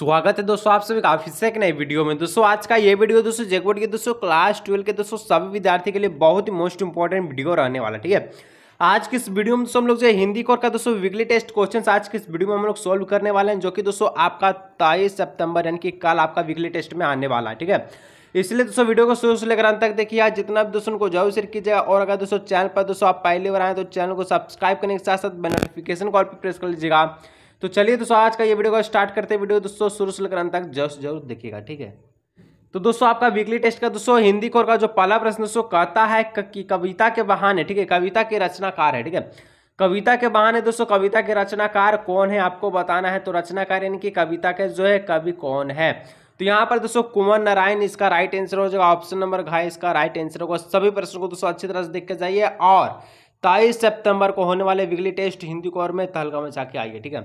स्वागत है दोस्तों आप सभी का फिर से एक नए वीडियो में दोस्तों आज का ये वीडियो दोस्तों जैकबोर्ड के दोस्तों क्लास ट्वेल्व के दोस्तों सभी विद्यार्थी के लिए बहुत ही मोस्ट इंपॉर्टेंट वीडियो रहने वाला ठीक है आज की इस वीडियो में दोस्तों हम लोग जो हिंदी कोर का दोस्तों वीकली टेस्ट क्वेश्चंस आज किस इस वीडियो में हम लोग सोल्व करने वाले हैं जो कि दोस्तों आपका तेईस सितंबर यानी कि कल आपका वीकली टेस्ट में आने वाला है ठीक है इसलिए दोस्तों वीडियो को शुरू से लेकर अंत तक देखिए आज जितना भी दोस्तों को जरूर शेयर कीजिएगा और अगर दोस्तों चैनल पर दोस्तों आप पहली बार आए तो चैनल को सब्सक्राइब करने के साथ साथ नोटिफिकेशन कॉल पर प्रेस कर लीजिएगा तो चलिए दोस्तों आज का ये वीडियो को स्टार्ट करते हैं वीडियो दोस्तों शुरू से लेकर अंत तक जस्ट जरूर देखिएगा ठीक है तो दोस्तों आपका वीकली टेस्ट का दोस्तों हिंदी कोर का जो पहला प्रश्न दोस्तों कहता है कि कविता के बहाने ठीक है कविता के रचनाकार है ठीक है कविता के बहाने दोस्तों कविता के रचनाकार कौन है आपको बताना है तो रचनाकार यानी कि कविता के जो है कवि कौन है तो यहाँ पर दोस्तों कुमार नारायण इसका राइट आंसर हो जाएगा ऑप्शन नंबर घाय इसका राइट आंसर होगा सभी प्रश्नों को दोस्तों अच्छी तरह से देख के जाइए और तेईस सितंबर को होने वाले वीकली टेस्ट हिंदी कौर में तहलका में जाके आइए ठीक है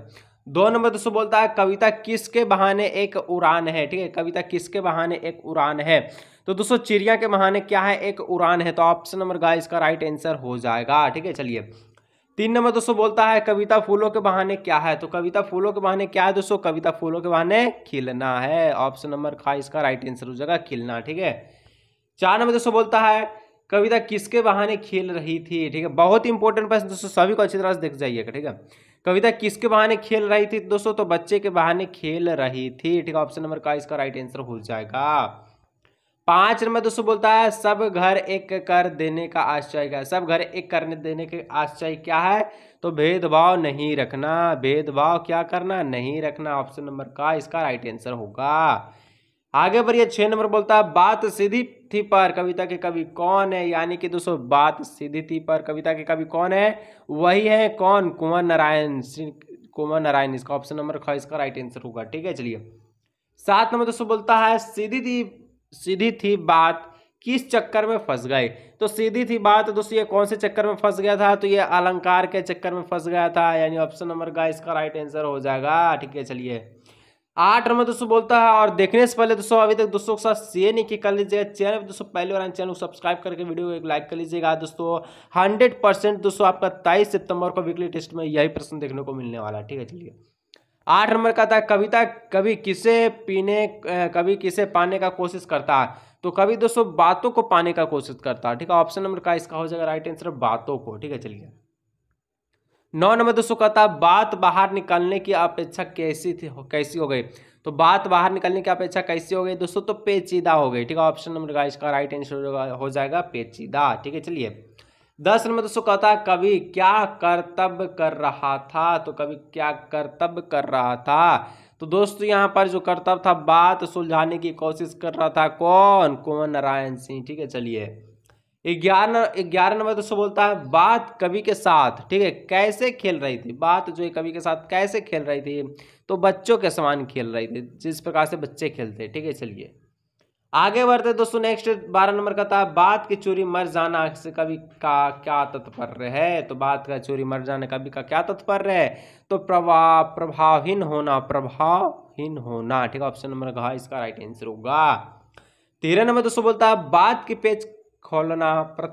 दो नंबर दोस्तों बोलता है कविता किसके बहाने एक उड़ान है ठीक है कविता किसके बहाने एक उड़ान है तो दोस्तों चिड़िया के बहाने क्या है एक उड़ान है तो ऑप्शन नंबर गा इसका राइट आंसर हो जाएगा ठीक है चलिए तीन नंबर दोस्तों बोलता है कविता फूलों के बहाने क्या है तो कविता फूलों के बहाने क्या है दोस्तों कविता फूलों के बहाने खिलना है ऑप्शन नंबर खा इसका राइट आंसर हो जाएगा खिलना ठीक है चार नंबर दोस्तों बोलता है कविता किसके बहाने खेल रही थी ठीक है बहुत इंपॉर्टेंट प्रश्न दोस्तों सभी को अच्छी तरह से देख जाइएगा ठीक है कविता किसके बहाने खेल रही थी दोस्तों तो बच्चे के बहाने खेल रही थी ठीक है ऑप्शन नंबर का इसका राइट आंसर हो जाएगा पांच नंबर दोस्तों बोलता है सब घर एक कर देने का आश्चर्य क्या है सब घर एक करने देने के आश्चर्य क्या है तो भेदभाव नहीं रखना भेदभाव क्या करना नहीं रखना ऑप्शन नंबर का इसका राइट आंसर होगा आगे बढ़िए छह नंबर बोलता है बात सीधी थी पर कविता के कवि कौन है यानी कि दोस्तों बात सीधी थी पर कविता के कवि कौन है वही है कौन कुंवर नारायण कुंवर नारायण इसका ऑप्शन नंबर ख इसका राइट आंसर होगा ठीक है चलिए सात नंबर दोस्तों बोलता है सीधी थी सीधी थी बात किस चक्कर में फंस गए तो सीधी थी बात दोस्तों ये कौन से चक्कर में फंस गया था तो ये अलंकार के चक्कर में फंस गया था यानी ऑप्शन नंबर का इसका राइट आंसर हो जाएगा ठीक है चलिए आठ नंबर दोस्तों बोलता है और देखने से पहले दोस्तों अभी तक दोस्तों के साथ शेयर नहीं किया कर लीजिएगा चैनल दोस्तों पहले बार चैनल को सब्सक्राइब करके वीडियो को लाइक कर लीजिएगा दोस्तों हंड्रेड परसेंट दोस्तों आपका तेईस सितंबर को वीकली टेस्ट में यही प्रश्न देखने को मिलने वाला है ठीक है चलिए आठ नंबर का था कविता कभी किसे पीने कभी किसे पाने का कोशिश करता है तो कभी दोस्तों बातों को पाने का कोशिश करता है ठीक है ऑप्शन नंबर का इसका हो जाएगा राइट आंसर बातों को ठीक है चलिए नौ नंबर दोस्तों कहता है बात बाहर निकालने की अपेक्षा कैसी थी कैसी हो गई तो बात बाहर निकालने की अपेक्षा कैसी हो गई दोस्तों तो पेचीदा हो गई ठीक है ऑप्शन नंबर का इसका राइट आंसर हो जाएगा पेचीदा ठीक है चलिए दस नंबर दोस्तों कहता है कवि क्या कर्तव्य कर रहा था तो कवि क्या कर्तव्य कर रहा था तो दोस्तों यहाँ पर जो कर्तव्य था बात सुलझाने की कोशिश कर रहा था कौन कौन नारायण सिंह ठीक है चलिए ग्यारह ग्यारह नंबर दोस्तों बोलता है बात कवि के साथ ठीक है कैसे खेल रही थी बात जो है कवि के साथ कैसे खेल रही थी तो बच्चों के समान खेल रही थी जिस प्रकार से बच्चे खेलते ठीक है चलिए आगे बढ़ते दोस्तों नेक्स्ट बारह नंबर का था बात की चोरी मर जाना से कवि का क्या तत्पर है तो बात का चोरी मर जाना कवि का क्या तत्पर है तो प्रभाव प्रभावहीन होना प्रभावहीन होना ठीक है ऑप्शन नंबर कहा इसका राइट आंसर होगा तेरह नंबर दोस्तों बोलता है बात की पेच खोलना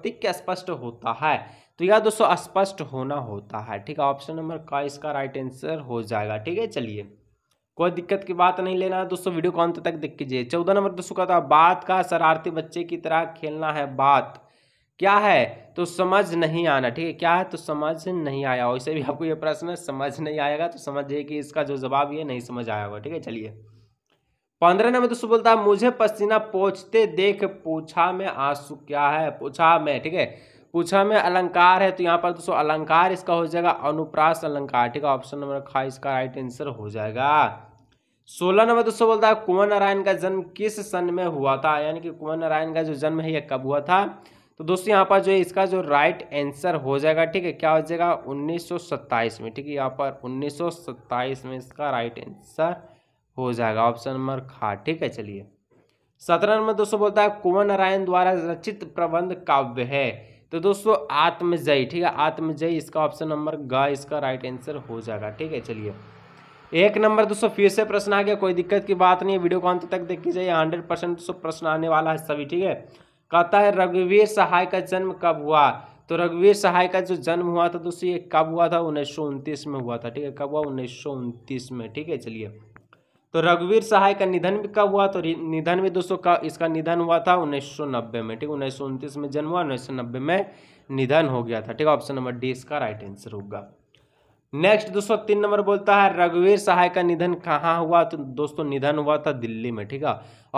के स्पष्ट होता है तो यह दोस्तों स्पष्ट होना होता है ठीक है ऑप्शन नंबर का इसका राइट आंसर हो जाएगा ठीक है चलिए कोई दिक्कत की बात नहीं लेना है दोस्तों वीडियो को अंत तक देख कीजिए चौदह नंबर दोस्तों का था बात का शरारती बच्चे की तरह खेलना है बात क्या है तो समझ नहीं आना ठीक है क्या है तो समझ नहीं आया वैसे भी आपको ये प्रश्न समझ नहीं आएगा तो समझिए कि इसका जो जवाब ये नहीं समझ आया होगा ठीक है चलिए पंद्रह नंबर दोस्तों बोलता है मुझे पसीना पोछते देख पूछा में आंसू क्या है पूछा में ठीक है पूछा में अलंकार है तो यहाँ पर दोस्तों अलंकार इसका हो जाएगा अनुप्रास अलंकार ठीक है ऑप्शन नंबर खा इसका राइट आंसर हो जाएगा सोलह नंबर दोस्तों बोलता है कुंवर नारायण का जन्म किस सन में हुआ था यानी कि कुंवर नारायण का जो जन्म है यह कब हुआ था तो दोस्तों यहाँ पर जो है इसका जो राइट आंसर हो जाएगा ठीक है क्या हो जाएगा 1927 में ठीक है यहाँ पर 1927 में इसका राइट आंसर हो जाएगा ऑप्शन नंबर खा ठीक है चलिए सत्रह नंबर दोस्तों बोलता है कुंवर नारायण द्वारा रचित प्रबंध काव्य है तो दोस्तों आत्मजय ठीक है आत्मजय इसका ऑप्शन नंबर ग इसका राइट आंसर हो जाएगा ठीक है चलिए एक नंबर दोस्तों फिर से प्रश्न आ गया कोई दिक्कत की बात नहीं है वीडियो को अंत तक देखी जाइए हंड्रेड परसेंट दोस्तों प्रश्न आने वाला है सभी ठीक है कहता है रघुवीर सहाय का जन्म कब हुआ तो रघुवीर सहाय का जो जन्म हुआ था दोस्तों ये कब हुआ था उन्नीस में हुआ था ठीक है कब हुआ उन्नीस में ठीक है चलिए तो रघुवीर सहाय का निधन भी कब हुआ तो निधन भी दोस्तों का इसका निधन हुआ था 1990 में ठीक उन्नीस सौ में जन्म हुआ उन्नीस में निधन हो गया था ठीक है ऑप्शन नंबर डी इसका राइट आंसर होगा नेक्स्ट दोस्तों तीन नंबर बोलता है रघुवीर सहाय का निधन कहाँ हुआ तो दोस्तों निधन हुआ था दिल्ली में ठीक है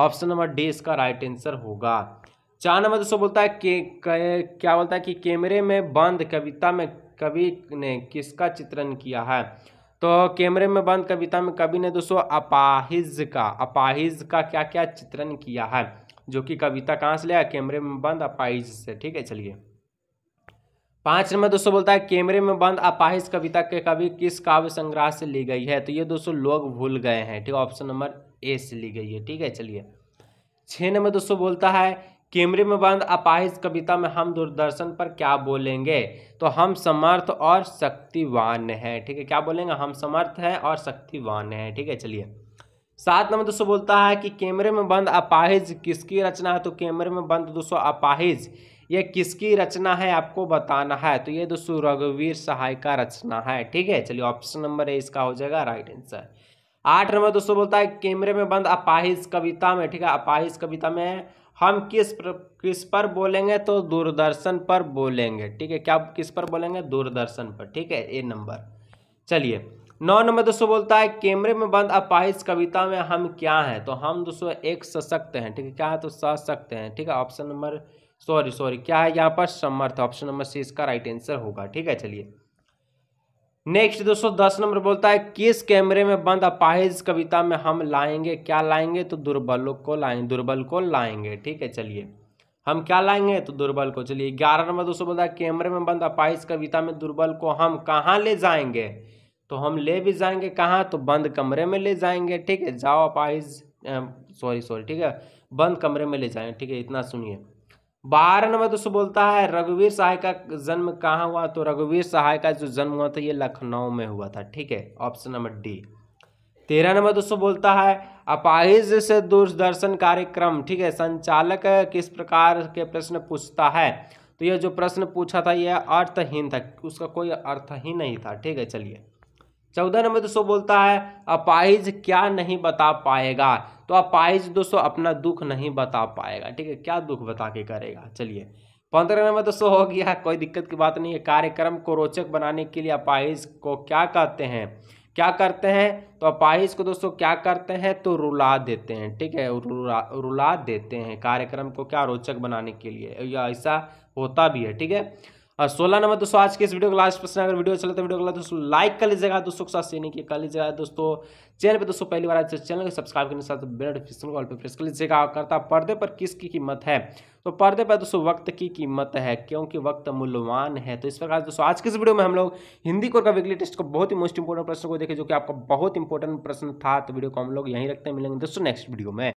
ऑप्शन नंबर डी इसका राइट आंसर होगा चार नंबर दोस्तों बोलता है के, के, क्या बोलता है कि कैमरे में बंद कविता में कवि ने किसका चित्रण किया है तो कैमरे में बंद कविता में कवि ने दोस्तों अपाहिज का अपाहिज का क्या क्या चित्रण किया है जो कि कविता कहाँ से लिया कैमरे में बंद अपाहिज से ठीक है चलिए पांच नंबर दोस्तों बोलता है कैमरे में बंद अपाहिज कविता के कवि किस काव्य संग्रह से ली गई है तो ये दोस्तों लोग भूल गए हैं ठीक है ऑप्शन नंबर ए से ली गई है ठीक है चलिए छः नंबर दोस्तों बोलता है कैमरे में बंद अपाहिज कविता में हम दूरदर्शन पर क्या बोलेंगे तो हम समर्थ और शक्तिवान हैं ठीक है क्या बोलेंगे हम समर्थ हैं और शक्तिवान हैं ठीक है चलिए सात नंबर दोस्तों बोलता है कि कैमरे में बंद अपाहिज किसकी रचना है तो कैमरे में बंद दोस्तों अपाहिज ये किसकी रचना है आपको बताना है तो ये दोस्तों रघुवीर सहाय का रचना है ठीक है चलिए ऑप्शन नंबर ए इसका हो जाएगा राइट आंसर आठ नंबर दोस्तों बोलता है कैमरे में बंद अपाहिज कविता में ठीक है अपाहिज कविता में हम किस पर किस पर बोलेंगे तो दूरदर्शन पर बोलेंगे ठीक है क्या किस पर बोलेंगे दूरदर्शन पर ठीक है ए नंबर चलिए नौ नंबर दोस्तों बोलता है कैमरे में बंद अपाहिज कविता में हम क्या हैं तो हम दोस्तों एक सशक्त हैं ठीक है क्या है तो सशक्त हैं ठीक है ऑप्शन नंबर सॉरी सॉरी क्या है यहाँ पर समर्थ ऑप्शन नंबर सी इसका राइट आंसर होगा ठीक है चलिए नेक्स्ट दोस्तों दस नंबर बोलता है किस कैमरे में बंद अपाहिज कविता में हम लाएंगे क्या लाएंगे तो दुर्बलों को लाएंगे दुर्बल को लाएंगे ठीक है चलिए हम क्या लाएंगे तो दुर्बल को चलिए ग्यारह नंबर दोस्तों बोलता है कैमरे में बंद अपाहिज कविता में दुर्बल को हम कहाँ ले जाएंगे तो हम ले भी जाएंगे कहाँ तो बंद कमरे में ले जाएंगे ठीक है जाओ अपाहिज सॉरी सॉरी ठीक है बंद कमरे में ले जाएंगे ठीक है इतना सुनिए बारह नंबर दोस्तों बोलता है रघुवीर सहाय का जन्म कहाँ हुआ तो रघुवीर सहाय का जो जन्म हुआ था ये लखनऊ में हुआ था ठीक है ऑप्शन नंबर डी तेरह नंबर दोस्तों बोलता है अपाहिज से दूरदर्शन कार्यक्रम ठीक है संचालक किस प्रकार के प्रश्न पूछता है तो यह जो प्रश्न पूछा था यह अर्थहीन था उसका कोई अर्थ ही नहीं था ठीक है चलिए चौदह नंबर दोस्तों बोलता है अपाहिज क्या नहीं बता पाएगा तो अपाहिज दोस्तों अपना दुख नहीं बता पाएगा ठीक है क्या दुख बता के करेगा चलिए पंद्रह नंबर दोस्तों हो गया कोई दिक्कत की बात नहीं है कार्यक्रम को रोचक बनाने के लिए अपाहिज को क्या कहते हैं क्या करते हैं तो अपाहिज को दोस्तों क्या करते हैं तो रुला देते हैं ठीक है रुला रुला देते हैं कार्यक्रम को क्या रोचक बनाने के लिए या ऐसा होता भी है ठीक है और सोलह नंबर दोस्तों आज के इस वीडियो का लास्ट प्रश्न अगर वीडियो अच्छा लगता है तो वीडियो को दोस्तों लाइक कर लीजिएगा दोस्तों के साथ शेयर नहीं कर लीजिएगा दोस्तों चैनल पे दोस्तों पहली बार आज तो चैनल को सब्सक्राइब करने के साथ नोटिफिकेशन कॉल पर प्रेस कर लीजिएगा करता पर्दे पर किसकी कीमत है तो पर्दे पर दोस्तों वक्त की कीमत है क्योंकि वक्त मूल्यवान है तो इस प्रकार दोस्तों आज के इस वीडियो में हम लोग हिंदी कोर का वीकली टेस्ट को बहुत ही मोस्ट इंपॉर्टेंट प्रश्न को देखे जो कि आपका बहुत इंपॉर्टेंट प्रश्न था तो वीडियो को हम लोग यहीं रखते हैं मिलेंगे दोस्तों नेक्स्ट वीडियो में